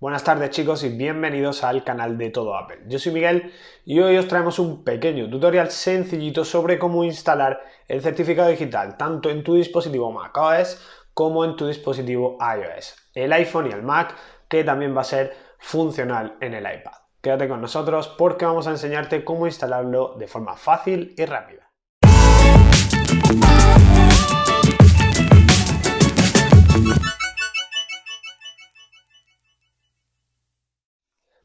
Buenas tardes chicos y bienvenidos al canal de Todo Apple. Yo soy Miguel y hoy os traemos un pequeño tutorial sencillito sobre cómo instalar el certificado digital tanto en tu dispositivo macOS como en tu dispositivo iOS, el iPhone y el Mac, que también va a ser funcional en el iPad. Quédate con nosotros porque vamos a enseñarte cómo instalarlo de forma fácil y rápida.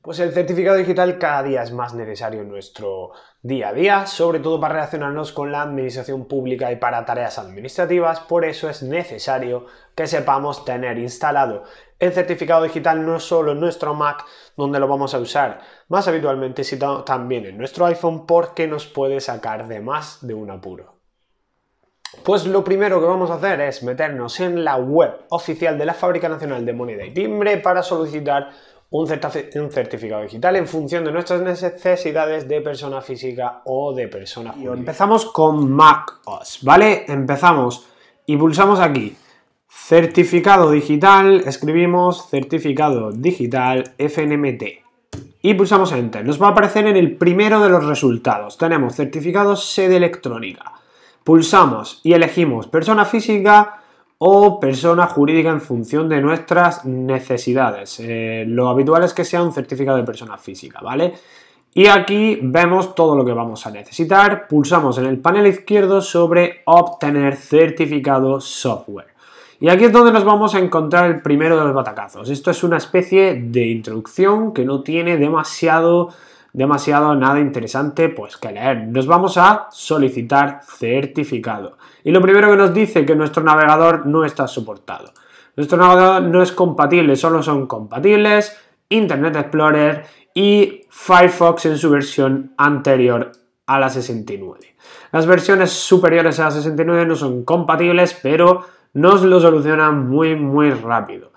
Pues el certificado digital cada día es más necesario en nuestro día a día, sobre todo para relacionarnos con la administración pública y para tareas administrativas, por eso es necesario que sepamos tener instalado el certificado digital no solo en nuestro Mac, donde lo vamos a usar más habitualmente, sino también en nuestro iPhone, porque nos puede sacar de más de un apuro. Pues lo primero que vamos a hacer es meternos en la web oficial de la Fábrica Nacional de Moneda y Timbre para solicitar un, certificado digital en función de nuestras necesidades de persona física o de persona jurídica. Empezamos con MacOS, ¿vale? Empezamos y pulsamos aquí. Certificado digital, escribimos certificado digital FNMT y pulsamos Enter. Nos va a aparecer en el primero de los resultados. Tenemos certificado sede electrónica. Pulsamos y elegimos persona física, o persona jurídica en función de nuestras necesidades. Eh, lo habitual es que sea un certificado de persona física, ¿vale? Y aquí vemos todo lo que vamos a necesitar. Pulsamos en el panel izquierdo sobre obtener certificado software. Y aquí es donde nos vamos a encontrar el primero de los batacazos. Esto es una especie de introducción que no tiene demasiado demasiado nada interesante pues que leer. Nos vamos a solicitar certificado. Y lo primero que nos dice que nuestro navegador no está soportado. Nuestro navegador no es compatible, solo son compatibles Internet Explorer y Firefox en su versión anterior a la 69. Las versiones superiores a la 69 no son compatibles, pero nos lo solucionan muy muy rápido.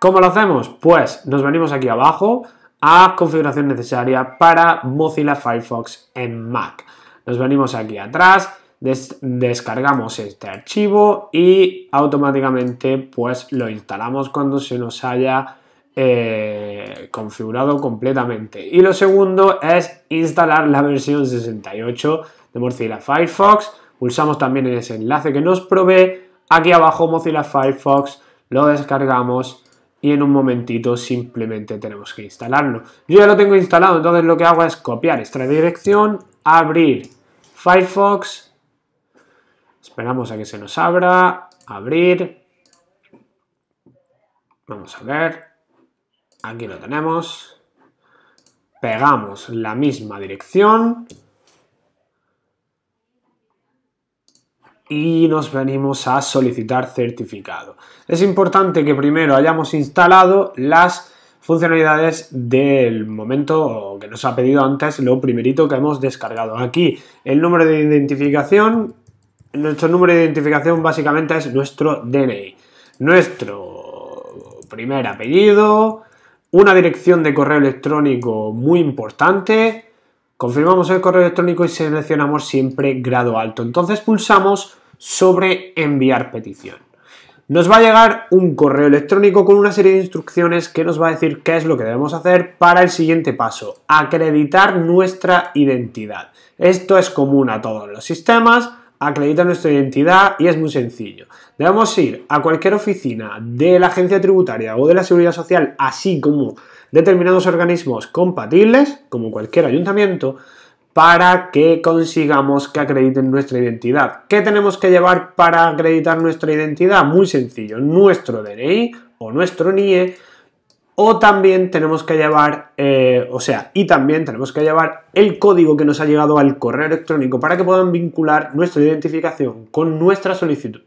¿Cómo lo hacemos? Pues nos venimos aquí abajo, a configuración necesaria para Mozilla Firefox en Mac. Nos venimos aquí atrás, descargamos este archivo y automáticamente pues lo instalamos cuando se nos haya eh, configurado completamente. Y lo segundo es instalar la versión 68 de Mozilla Firefox. Pulsamos también en ese enlace que nos provee. Aquí abajo Mozilla Firefox, lo descargamos y en un momentito simplemente tenemos que instalarlo. Yo ya lo tengo instalado, entonces lo que hago es copiar esta dirección, abrir Firefox, esperamos a que se nos abra, abrir, vamos a ver, aquí lo tenemos, pegamos la misma dirección, y nos venimos a solicitar certificado. Es importante que primero hayamos instalado las funcionalidades del momento que nos ha pedido antes lo primerito que hemos descargado. Aquí el número de identificación, nuestro número de identificación básicamente es nuestro DNI, nuestro primer apellido, una dirección de correo electrónico muy importante, confirmamos el correo electrónico y seleccionamos siempre grado alto. Entonces pulsamos sobre enviar petición. Nos va a llegar un correo electrónico con una serie de instrucciones que nos va a decir qué es lo que debemos hacer para el siguiente paso, acreditar nuestra identidad. Esto es común a todos los sistemas, acredita nuestra identidad y es muy sencillo. Debemos ir a cualquier oficina de la agencia tributaria o de la seguridad social, así como determinados organismos compatibles, como cualquier ayuntamiento, para que consigamos que acrediten nuestra identidad. ¿Qué tenemos que llevar para acreditar nuestra identidad? Muy sencillo, nuestro DNI o nuestro NIE o también tenemos que llevar, eh, o sea, y también tenemos que llevar el código que nos ha llegado al correo electrónico para que puedan vincular nuestra identificación con nuestra solicitud.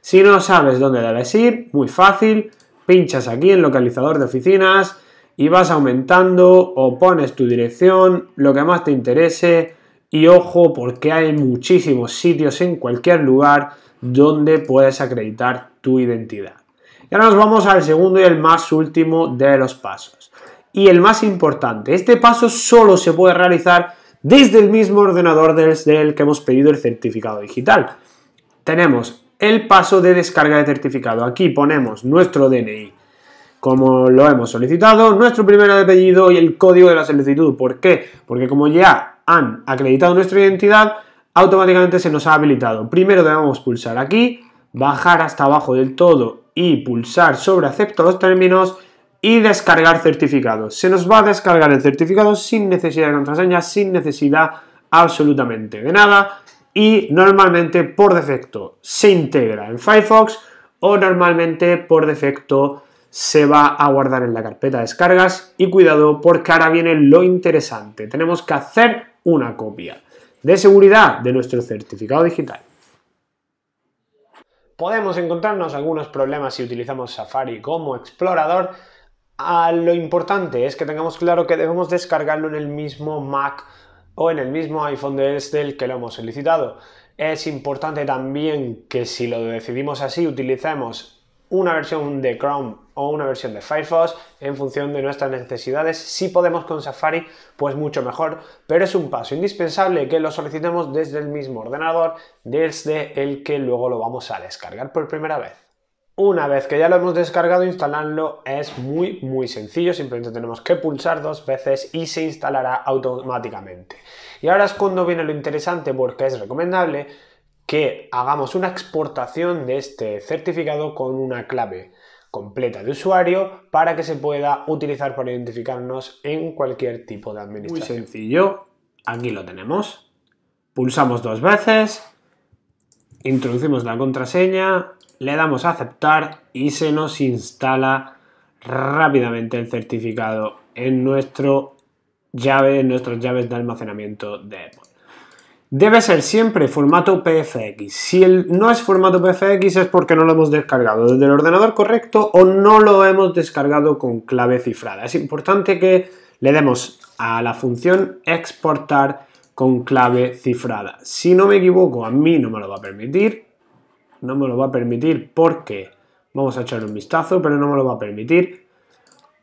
Si no sabes dónde debes ir, muy fácil, pinchas aquí en localizador de oficinas, y vas aumentando o pones tu dirección, lo que más te interese y ojo porque hay muchísimos sitios en cualquier lugar donde puedes acreditar tu identidad. Y ahora nos vamos al segundo y el más último de los pasos. Y el más importante, este paso solo se puede realizar desde el mismo ordenador desde el que hemos pedido el certificado digital. Tenemos el paso de descarga de certificado. Aquí ponemos nuestro DNI, como lo hemos solicitado, nuestro primer apellido y el código de la solicitud. ¿Por qué? Porque como ya han acreditado nuestra identidad, automáticamente se nos ha habilitado. Primero debemos pulsar aquí, bajar hasta abajo del todo y pulsar sobre acepto los términos y descargar certificados. Se nos va a descargar el certificado sin necesidad de contraseña, sin necesidad absolutamente de nada y normalmente por defecto se integra en Firefox o normalmente por defecto se va a guardar en la carpeta de descargas y cuidado porque ahora viene lo interesante. Tenemos que hacer una copia de seguridad de nuestro certificado digital. Podemos encontrarnos algunos problemas si utilizamos Safari como explorador. Ah, lo importante es que tengamos claro que debemos descargarlo en el mismo Mac o en el mismo iPhone desde el que lo hemos solicitado. Es importante también que si lo decidimos así utilicemos una versión de Chrome o una versión de Firefox en función de nuestras necesidades. Si podemos con Safari, pues mucho mejor, pero es un paso indispensable que lo solicitemos desde el mismo ordenador, desde el que luego lo vamos a descargar por primera vez. Una vez que ya lo hemos descargado, instalarlo es muy muy sencillo, simplemente tenemos que pulsar dos veces y se instalará automáticamente. Y ahora es cuando viene lo interesante porque es recomendable que hagamos una exportación de este certificado con una clave completa de usuario para que se pueda utilizar para identificarnos en cualquier tipo de administración. Muy sencillo, aquí lo tenemos. Pulsamos dos veces, introducimos la contraseña, le damos a aceptar y se nos instala rápidamente el certificado en nuestro llave, en nuestras llaves de almacenamiento de Apple. Debe ser siempre formato PFX. Si no es formato PFX es porque no lo hemos descargado desde el ordenador correcto o no lo hemos descargado con clave cifrada. Es importante que le demos a la función exportar con clave cifrada. Si no me equivoco, a mí no me lo va a permitir. No me lo va a permitir porque... Vamos a echar un vistazo, pero no me lo va a permitir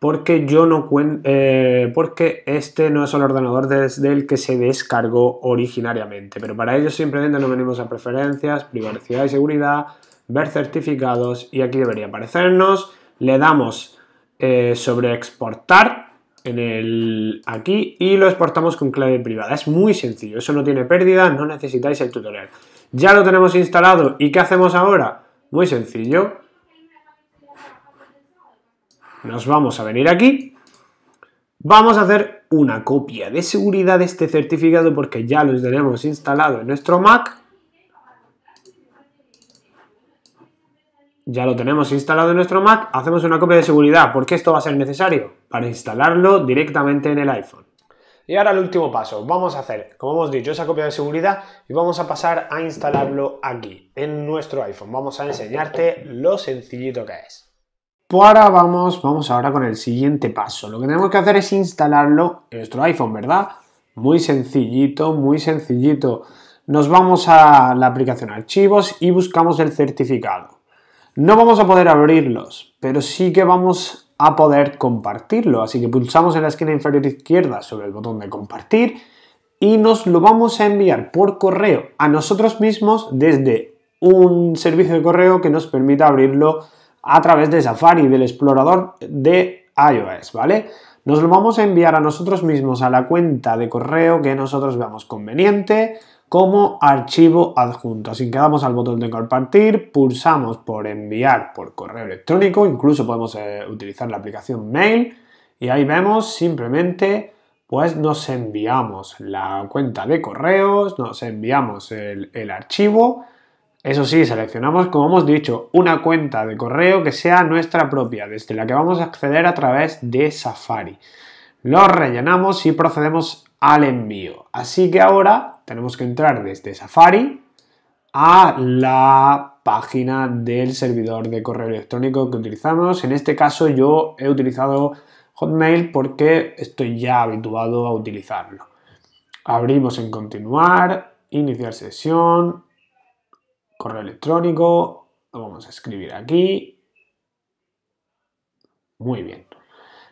porque yo no eh, porque este no es el ordenador desde el que se descargó originariamente. Pero para ello simplemente nos venimos a preferencias, privacidad y seguridad, ver certificados y aquí debería aparecernos. Le damos eh, sobre exportar en el aquí y lo exportamos con clave privada. Es muy sencillo, eso no tiene pérdida, no necesitáis el tutorial. Ya lo tenemos instalado y ¿qué hacemos ahora? Muy sencillo, nos vamos a venir aquí, vamos a hacer una copia de seguridad de este certificado porque ya lo tenemos instalado en nuestro Mac. Ya lo tenemos instalado en nuestro Mac, hacemos una copia de seguridad. porque esto va a ser necesario? Para instalarlo directamente en el iPhone. Y ahora el último paso, vamos a hacer, como hemos dicho, esa copia de seguridad y vamos a pasar a instalarlo aquí, en nuestro iPhone. Vamos a enseñarte lo sencillito que es ahora vamos, vamos ahora con el siguiente paso. Lo que tenemos que hacer es instalarlo en nuestro iPhone, ¿verdad? Muy sencillito, muy sencillito. Nos vamos a la aplicación Archivos y buscamos el certificado. No vamos a poder abrirlos, pero sí que vamos a poder compartirlo. Así que pulsamos en la esquina inferior izquierda sobre el botón de compartir y nos lo vamos a enviar por correo a nosotros mismos desde un servicio de correo que nos permita abrirlo a través de Safari, del explorador de iOS, ¿vale? Nos lo vamos a enviar a nosotros mismos a la cuenta de correo que nosotros veamos conveniente como archivo adjunto. Así que damos al botón de compartir, pulsamos por enviar por correo electrónico, incluso podemos eh, utilizar la aplicación mail y ahí vemos simplemente pues nos enviamos la cuenta de correos, nos enviamos el archivo eso sí, seleccionamos, como hemos dicho, una cuenta de correo que sea nuestra propia, desde la que vamos a acceder a través de Safari. Lo rellenamos y procedemos al envío. Así que ahora tenemos que entrar desde Safari a la página del servidor de correo electrónico que utilizamos. En este caso yo he utilizado Hotmail porque estoy ya habituado a utilizarlo. Abrimos en continuar, iniciar sesión, correo electrónico, lo vamos a escribir aquí. Muy bien.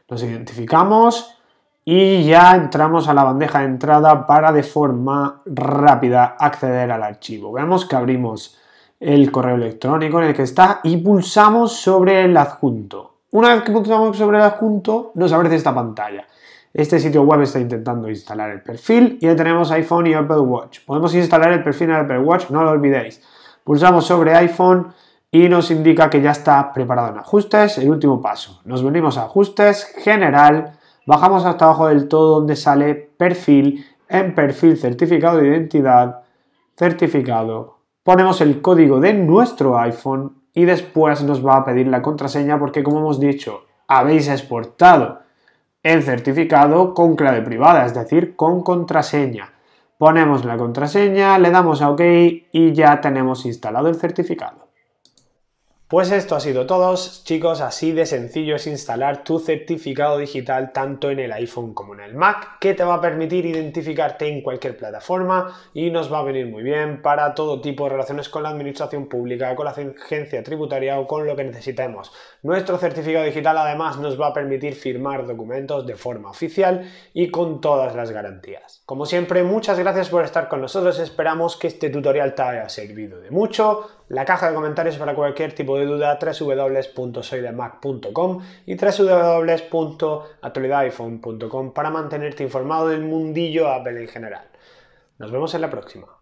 Nos identificamos y ya entramos a la bandeja de entrada para de forma rápida acceder al archivo. Veamos que abrimos el correo electrónico en el que está y pulsamos sobre el adjunto. Una vez que pulsamos sobre el adjunto, nos aparece esta pantalla. Este sitio web está intentando instalar el perfil y ya tenemos iPhone y Apple Watch. Podemos instalar el perfil en Apple Watch, no lo olvidéis pulsamos sobre iPhone y nos indica que ya está preparado en ajustes, el último paso. Nos venimos a ajustes, general, bajamos hasta abajo del todo donde sale perfil, en perfil certificado de identidad, certificado, ponemos el código de nuestro iPhone y después nos va a pedir la contraseña porque como hemos dicho, habéis exportado el certificado con clave privada, es decir, con contraseña ponemos la contraseña, le damos a OK y ya tenemos instalado el certificado. Pues esto ha sido todo, chicos, así de sencillo es instalar tu certificado digital tanto en el iPhone como en el Mac, que te va a permitir identificarte en cualquier plataforma y nos va a venir muy bien para todo tipo de relaciones con la administración pública, con la agencia tributaria o con lo que necesitemos. Nuestro certificado digital además nos va a permitir firmar documentos de forma oficial y con todas las garantías. Como siempre, muchas gracias por estar con nosotros, esperamos que este tutorial te haya servido de mucho. La caja de comentarios para cualquier tipo de de duda www.soydemac.com y www.actualidadiphone.com para mantenerte informado del mundillo Apple en general. Nos vemos en la próxima.